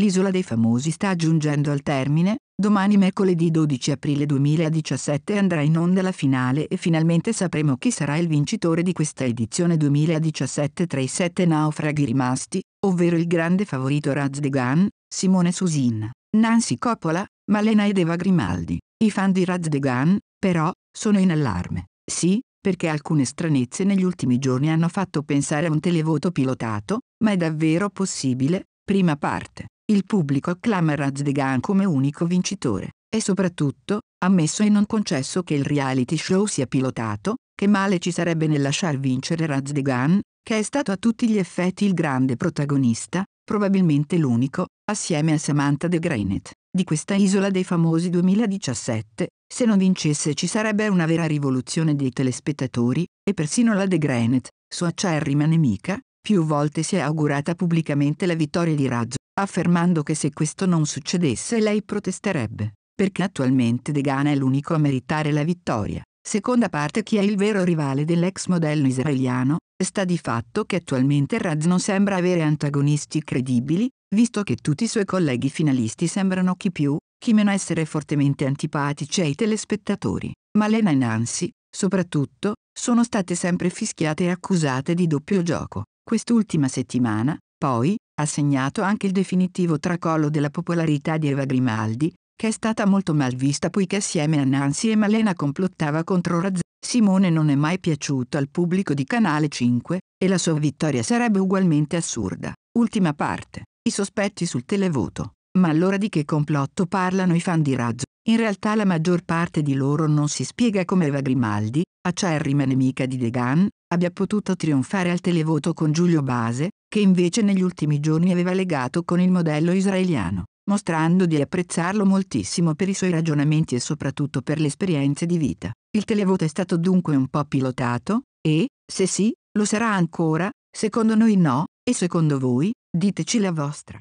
L'isola dei famosi sta giungendo al termine, domani mercoledì 12 aprile 2017 andrà in onda la finale e finalmente sapremo chi sarà il vincitore di questa edizione 2017 tra i sette naufraghi rimasti, ovvero il grande favorito Raz De Gan, Simone Susin, Nancy Coppola, Malena ed Eva Grimaldi. I fan di Raz De Gan, però, sono in allarme. Sì, perché alcune stranezze negli ultimi giorni hanno fatto pensare a un televoto pilotato, ma è davvero possibile, prima parte. Il pubblico acclama Razdegan come unico vincitore, e soprattutto, ammesso e non concesso che il reality show sia pilotato, che male ci sarebbe nel lasciar vincere Razdegan, che è stato a tutti gli effetti il grande protagonista, probabilmente l'unico, assieme a Samantha de Greenet, di questa isola dei famosi 2017, se non vincesse ci sarebbe una vera rivoluzione dei telespettatori, e persino la De Grenet, sua acerrima nemica, più volte si è augurata pubblicamente la vittoria di Raggio, affermando che se questo non succedesse lei protesterebbe, perché attualmente De Gana è l'unico a meritare la vittoria. Seconda parte chi è il vero rivale dell'ex modello israeliano, sta di fatto che attualmente Raz non sembra avere antagonisti credibili, visto che tutti i suoi colleghi finalisti sembrano chi più, chi meno essere fortemente antipatici ai telespettatori. Ma Lena e Nancy, soprattutto, sono state sempre fischiate e accusate di doppio gioco. Quest'ultima settimana, poi, ha segnato anche il definitivo tracollo della popolarità di Eva Grimaldi, che è stata molto mal vista poiché assieme a Nancy e Malena complottava contro Razzani. Simone non è mai piaciuto al pubblico di Canale 5, e la sua vittoria sarebbe ugualmente assurda. Ultima parte. I sospetti sul televoto. Ma allora di che complotto parlano i fan di Raggio? In realtà la maggior parte di loro non si spiega come Eva Grimaldi, acerrima nemica di Degan, abbia potuto trionfare al televoto con Giulio Base, che invece negli ultimi giorni aveva legato con il modello israeliano, mostrando di apprezzarlo moltissimo per i suoi ragionamenti e soprattutto per le esperienze di vita. Il televoto è stato dunque un po' pilotato, e, se sì, lo sarà ancora, secondo noi no, e secondo voi, diteci la vostra.